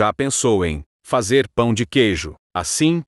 já pensou em fazer pão de queijo. Assim,